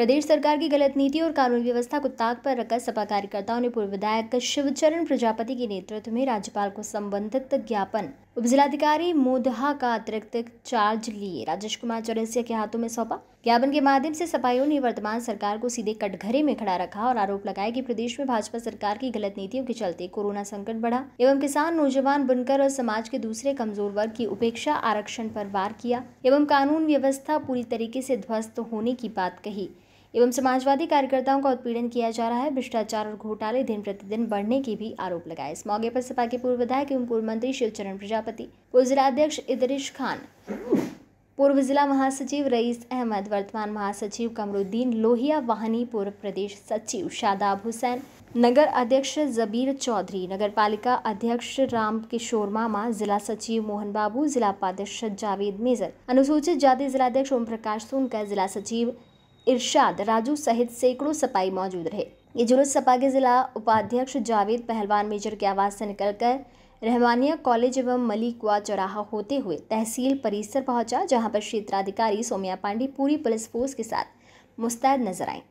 प्रदेश सरकार की गलत नीति और कानून व्यवस्था को ताक पर रखकर सपा कार्यकर्ताओं ने पूर्व विधायक शिवचरण प्रजापति के नेतृत्व में राज्यपाल को संबंधित ज्ञापन उपजिलाधिकारी मोदहा का अतिरिक्त चार्ज लिए राजेश कुमार चौरसिया के हाथों में सौंपा ज्ञापन के माध्यम से सपाइयों ने वर्तमान सरकार को सीधे कटघरे में खड़ा रखा और आरोप लगाया कि प्रदेश में भाजपा सरकार की गलत नीतियों के चलते कोरोना संकट बढ़ा एवं किसान नौजवान बुनकर और समाज के दूसरे कमजोर वर्ग की उपेक्षा आरक्षण पर वार किया एवं कानून व्यवस्था पूरी तरीके से ध्वस्त होने की बात कही एवं समाजवादी कार्यकर्ताओं का उत्पीड़न किया जा रहा है भ्रष्टाचार और घोटाले दिन प्रतिदिन बढ़ने के भी आरोप लगाए इस मौके पर सपा के पूर्व विधायक एवं पूर्व मंत्री शिवचरण प्रजापति पूर्व जिलाध्यक्ष इदरिश खान पूर्व जिला महासचिव रईस अहमद वर्तमान महासचिव कमरुद्दीन लोहिया वाहनी पूर्व प्रदेश सचिव शादाब हुसैन नगर अध्यक्ष जबीर चौधरी नगर पालिका अध्यक्ष राम किशोर मामा जिला सचिव मोहन बाबू जिला उपाध्यक्ष जावेद मेजर अनुसूचित जाति जिलाध्यक्ष ओम प्रकाश सोनकर जिला सचिव इरशाद राजू सहित सैकड़ों सपाई मौजूद रहे ये जुलूस सपा के जिला उपाध्यक्ष जावेद पहलवान मेजर के आवास से निकलकर रहमानिया कॉलेज एवं मलिकुआ चौराहा होते हुए तहसील परिसर पहुंचा जहां पर क्षेत्राधिकारी सोम्या पांडे पूरी पुलिस फोर्स के साथ मुस्तैद नजर आए